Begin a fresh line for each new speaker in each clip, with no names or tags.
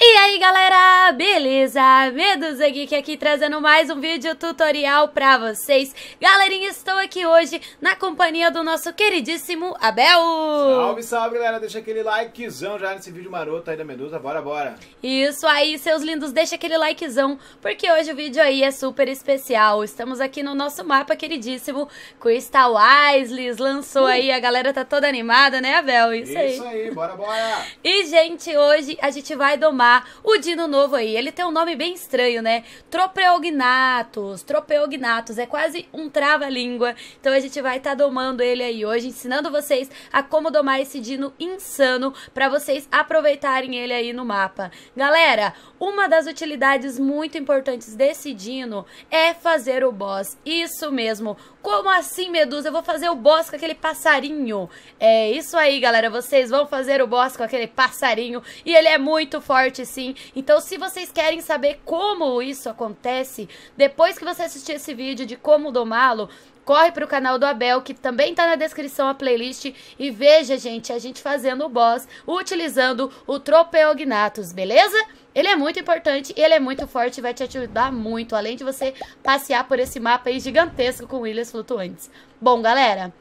E aí galera, beleza? Medusa Geek aqui trazendo mais um vídeo tutorial pra vocês. Galerinha, estou aqui hoje na companhia do nosso queridíssimo Abel. Salve, salve galera, deixa aquele likezão já nesse vídeo maroto aí da Medusa, bora, bora. Isso aí, seus lindos, deixa aquele likezão, porque hoje o vídeo aí é super especial. Estamos aqui no nosso mapa queridíssimo, Crystal Isles, lançou uh. aí, a galera tá toda animada, né Abel? Isso, Isso aí. Isso aí, bora, bora. E gente, hoje a gente vai domar o Dino novo aí. Ele tem um nome bem estranho, né? Tropeognatus. Tropeognatus é quase um trava-língua. Então a gente vai estar tá domando ele aí hoje, ensinando vocês a como domar esse Dino insano para vocês aproveitarem ele aí no mapa. Galera, uma das utilidades muito importantes desse Dino é fazer o boss. Isso mesmo. Como assim, Medusa? Eu vou fazer o boss com aquele passarinho. É isso aí, galera. Vocês vão fazer o boss com aquele passarinho e ele é muito forte forte, assim. Então, se vocês querem saber como isso acontece, depois que você assistir esse vídeo de como domá-lo, corre pro canal do Abel, que também tá na descrição a playlist, e veja, gente, a gente fazendo o boss utilizando o Tropeognatus, beleza? Ele é muito importante, ele é muito forte e vai te ajudar muito, além de você passear por esse mapa aí gigantesco com ilhas flutuantes. Bom, galera,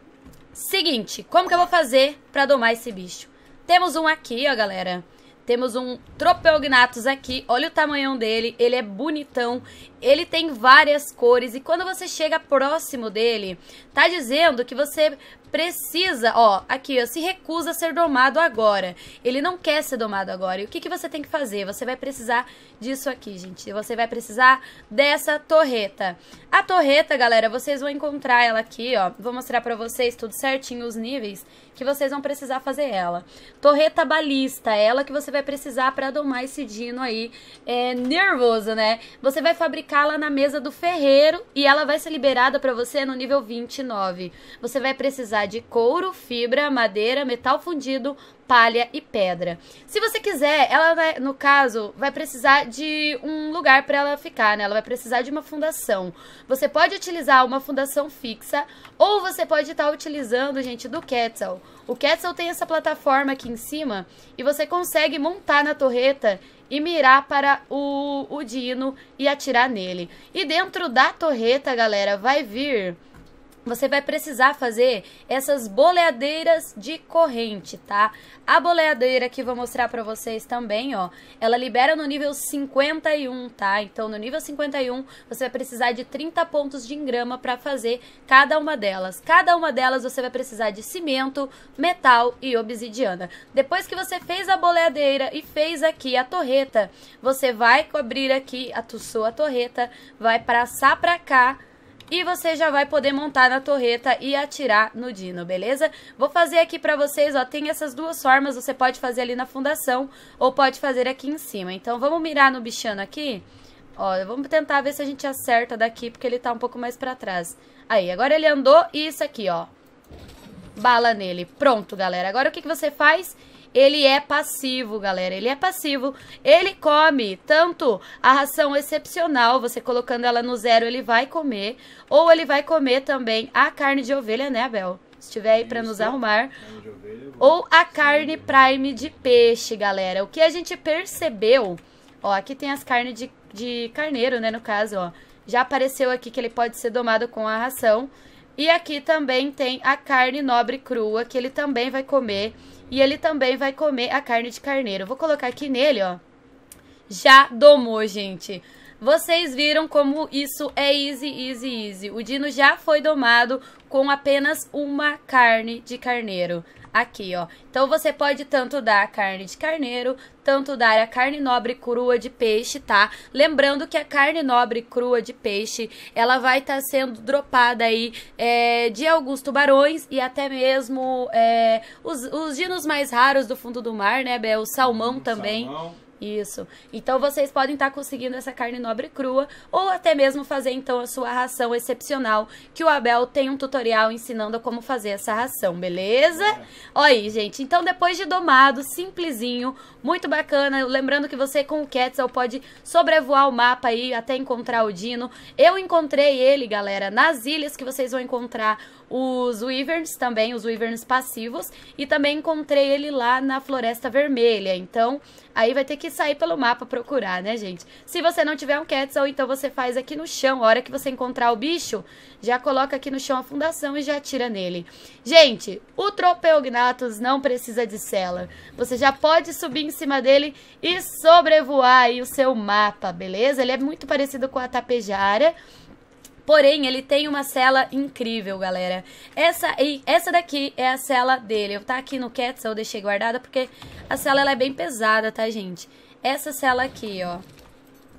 seguinte, como que eu vou fazer pra domar esse bicho? Temos um aqui, ó, galera. Temos um Tropeognatus aqui, olha o tamanhão dele, ele é bonitão, ele tem várias cores e quando você chega próximo dele, tá dizendo que você precisa, ó, aqui, ó, se recusa a ser domado agora. Ele não quer ser domado agora. E o que, que você tem que fazer? Você vai precisar disso aqui, gente. Você vai precisar dessa torreta. A torreta, galera, vocês vão encontrar ela aqui, ó. Vou mostrar pra vocês tudo certinho os níveis que vocês vão precisar fazer ela. Torreta balista, é ela que você vai precisar pra domar esse dino aí é, nervoso, né? Você vai fabricá-la na mesa do ferreiro e ela vai ser liberada pra você no nível 29. Você vai precisar de couro, fibra, madeira, metal fundido, palha e pedra. Se você quiser, ela vai, no caso, vai precisar de um lugar para ela ficar, né? Ela vai precisar de uma fundação. Você pode utilizar uma fundação fixa ou você pode estar tá utilizando, gente, do Quetzal. O Quetzal tem essa plataforma aqui em cima e você consegue montar na torreta e mirar para o, o Dino e atirar nele. E dentro da torreta, galera, vai vir você vai precisar fazer essas boleadeiras de corrente, tá? A boleadeira que vou mostrar para vocês também, ó, ela libera no nível 51, tá? Então, no nível 51, você vai precisar de 30 pontos de engrama para fazer cada uma delas. Cada uma delas você vai precisar de cimento, metal e obsidiana. Depois que você fez a boleadeira e fez aqui a torreta, você vai cobrir aqui a sua torreta, vai passar para cá, e você já vai poder montar na torreta e atirar no dino, beleza? Vou fazer aqui pra vocês, ó, tem essas duas formas, você pode fazer ali na fundação ou pode fazer aqui em cima. Então vamos mirar no bichano aqui, ó, vamos tentar ver se a gente acerta daqui, porque ele tá um pouco mais pra trás. Aí, agora ele andou e isso aqui, ó, bala nele. Pronto, galera. Agora o que, que você faz? ele é passivo, galera. Ele é passivo. Ele come tanto a ração excepcional, você colocando ela no zero, ele vai comer. Ou ele vai comer também a carne de ovelha, né, Abel? Se tiver aí para nos arrumar. Ou a carne prime de peixe, galera. O que a gente percebeu... Ó, aqui tem as carnes de, de carneiro, né, no caso, ó. Já apareceu aqui que ele pode ser domado com a ração. E aqui também tem a carne nobre crua, que ele também vai comer. E ele também vai comer a carne de carneiro. Vou colocar aqui nele, ó. Já domou, gente. Vocês viram como isso é easy, easy, easy. O Dino já foi domado com apenas uma carne de carneiro aqui, ó. Então você pode tanto dar carne de carneiro, tanto dar a carne nobre crua de peixe, tá? Lembrando que a carne nobre crua de peixe, ela vai estar tá sendo dropada aí é, de alguns tubarões e até mesmo é, os, os dinos mais raros do fundo do mar, né, Bel? O salmão hum, também. Salmão. Isso. Então vocês podem estar conseguindo essa carne nobre crua ou até mesmo fazer então a sua ração excepcional, que o Abel tem um tutorial ensinando como fazer essa ração, beleza? É. Olha aí, gente. Então depois de domado, simplesinho, muito bacana. Lembrando que você com o Quetzal pode sobrevoar o mapa aí até encontrar o Dino. Eu encontrei ele, galera, nas ilhas que vocês vão encontrar os Wyverns também, os Wyverns passivos, e também encontrei ele lá na Floresta Vermelha. Então, aí vai ter que que sair pelo mapa procurar, né, gente? Se você não tiver um Quetzal, então você faz aqui no chão. A hora que você encontrar o bicho, já coloca aqui no chão a fundação e já tira nele. Gente, o Tropeognatus não precisa de cela. Você já pode subir em cima dele e sobrevoar aí o seu mapa, beleza? Ele é muito parecido com a tapejara. Porém, ele tem uma cela incrível, galera. Essa, essa daqui é a cela dele. Eu tá aqui no Cats, eu deixei guardada, porque a cela ela é bem pesada, tá, gente? Essa cela aqui, ó.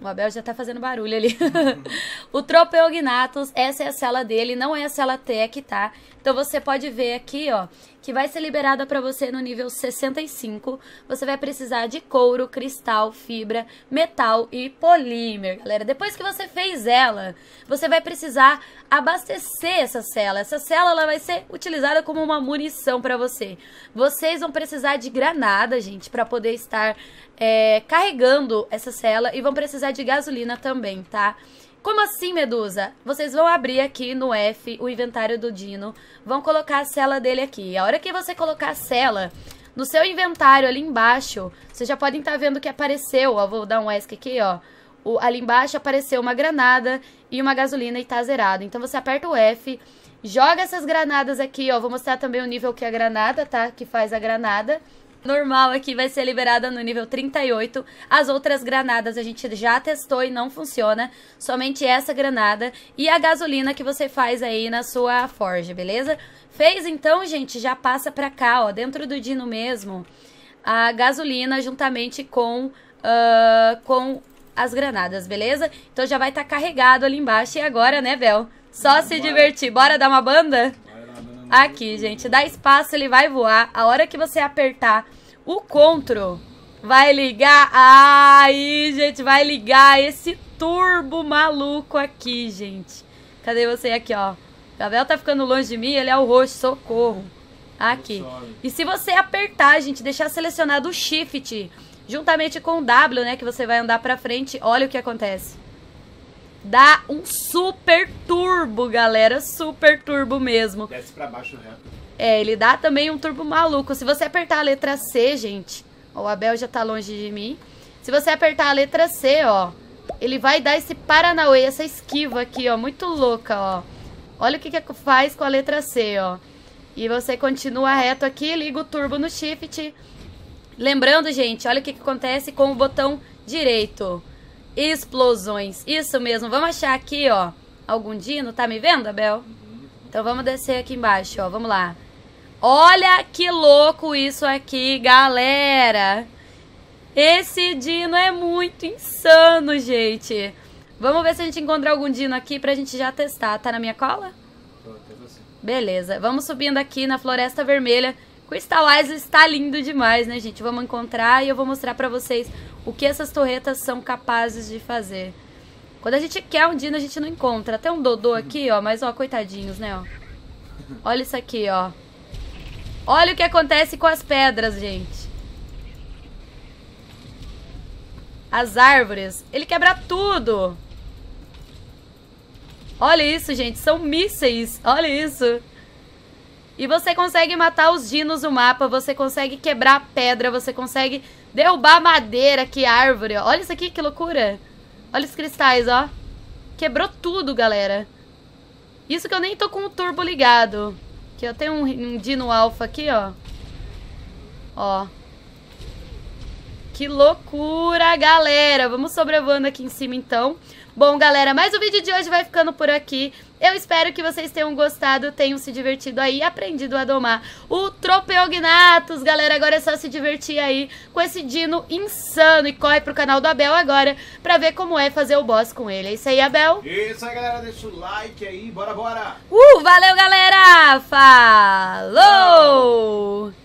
O Abel já tá fazendo barulho ali. o Tropeognatus, essa é a cela dele, não é a cela Tech, tá? Então você pode ver aqui, ó, que vai ser liberada para você no nível 65. Você vai precisar de couro, cristal, fibra, metal e polímer, galera. Depois que você fez ela, você vai precisar abastecer essa cela. Essa cela ela vai ser utilizada como uma munição para você. Vocês vão precisar de granada, gente, para poder estar é, carregando essa cela e vão precisar de gasolina também, tá? Como assim, Medusa? Vocês vão abrir aqui no F o inventário do Dino, vão colocar a cela dele aqui. A hora que você colocar a cela no seu inventário ali embaixo, vocês já podem estar tá vendo que apareceu, ó, vou dar um ESC aqui, ó. O, ali embaixo apareceu uma granada e uma gasolina e tá zerado. Então você aperta o F, joga essas granadas aqui, ó. Vou mostrar também o nível que é a granada, tá? Que faz a granada normal aqui vai ser liberada no nível 38. As outras granadas a gente já testou e não funciona. Somente essa granada e a gasolina que você faz aí na sua forja, beleza? Fez então, gente, já passa pra cá, ó, dentro do dino mesmo, a gasolina juntamente com, uh, com as granadas, beleza? Então já vai estar tá carregado ali embaixo e agora, né, Bel? Só Vamos se divertir. Bora dar uma banda? aqui, gente. Dá espaço, ele vai voar. A hora que você apertar o CTRL, vai ligar... Aí, gente, vai ligar esse turbo maluco aqui, gente. Cadê você aqui, ó? Gabriel tá ficando longe de mim, ele é o roxo, socorro. Aqui. E se você apertar, gente, deixar selecionado o Shift, juntamente com o W, né, que você vai andar pra frente, olha o que acontece dá um super turbo, galera. Super turbo mesmo. Desce pra baixo reto. Né? É, ele dá também um turbo maluco. Se você apertar a letra C, gente... Ó, o Abel já tá longe de mim. Se você apertar a letra C, ó... Ele vai dar esse paranauê, essa esquiva aqui, ó. Muito louca, ó. Olha o que, que faz com a letra C, ó. E você continua reto aqui, liga o turbo no shift. Lembrando, gente, olha o que, que acontece com o botão direito. Explosões. Isso mesmo. Vamos achar aqui, ó. Algum dino. Tá me vendo, Abel? Então vamos descer aqui embaixo, ó. Vamos lá. Olha que louco isso aqui, galera. Esse dino é muito insano, gente. Vamos ver se a gente encontrar algum dino aqui pra gente já testar. Tá na minha cola? Beleza. Vamos subindo aqui na Floresta Vermelha. Crystal Isles está lindo demais, né, gente? Vamos encontrar e eu vou mostrar para vocês o que essas torretas são capazes de fazer. Quando a gente quer um dino, a gente não encontra. Até um dodô aqui, ó, mas, ó, coitadinhos, né, ó. Olha isso aqui, ó. Olha o que acontece com as pedras, gente. As árvores. Ele quebra tudo. Olha isso, gente. São mísseis. Olha isso. E você consegue matar os dinos no mapa, você consegue quebrar pedra, você consegue derrubar madeira, que árvore. Olha isso aqui, que loucura. Olha os cristais, ó. Quebrou tudo, galera. Isso que eu nem tô com o turbo ligado. Que eu tenho um, um dino alfa aqui, ó. Ó. Que loucura, galera. Vamos sobrevoando aqui em cima, então. Bom, galera, mais o vídeo de hoje vai ficando por aqui. Eu espero que vocês tenham gostado, tenham se divertido aí, aprendido a domar o Tropeognatus. Galera, agora é só se divertir aí com esse Dino insano. E corre pro canal do Abel agora pra ver como é fazer o boss com ele. É isso aí, Abel? Isso aí, galera. Deixa o like aí. Bora, bora! Uh, valeu, galera! Falou!